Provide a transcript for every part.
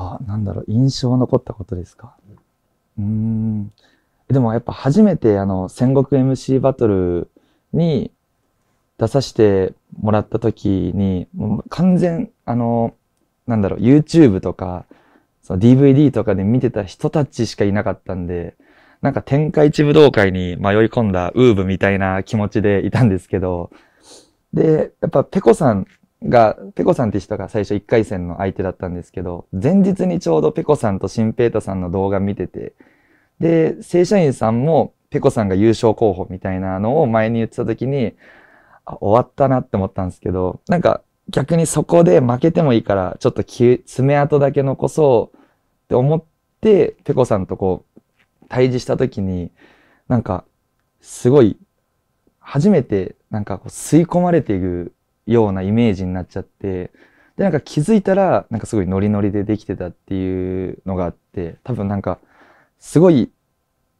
あ、なんだろう、印象残ったことですか。うん。でもやっぱ初めてあの、戦国 MC バトルに出させてもらった時に、もう完全、あの、なんだろう、YouTube とか、その DVD とかで見てた人たちしかいなかったんで、なんか天下一武道会に迷い込んだウーブみたいな気持ちでいたんですけど、で、やっぱペコさんが、ペコさんって人が最初1回戦の相手だったんですけど、前日にちょうどペコさんと新ータさんの動画見てて、で、正社員さんもペコさんが優勝候補みたいなのを前に言ってた時に、あ、終わったなって思ったんですけど、なんか逆にそこで負けてもいいから、ちょっと爪痕だけ残そうって思って、ペコさんとこう、対峙した時に、なんか、すごい、初めてなんかこう吸い込まれていくようなイメージになっちゃって、で、なんか気づいたら、なんかすごいノリノリでできてたっていうのがあって、多分なんか、すごい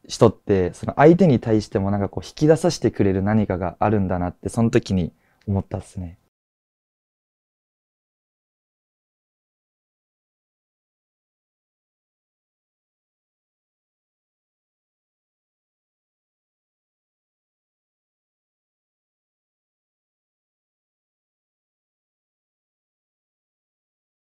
人って、その相手に対してもなんかこう引き出させてくれる何かがあるんだなって、その時に思ったっすね。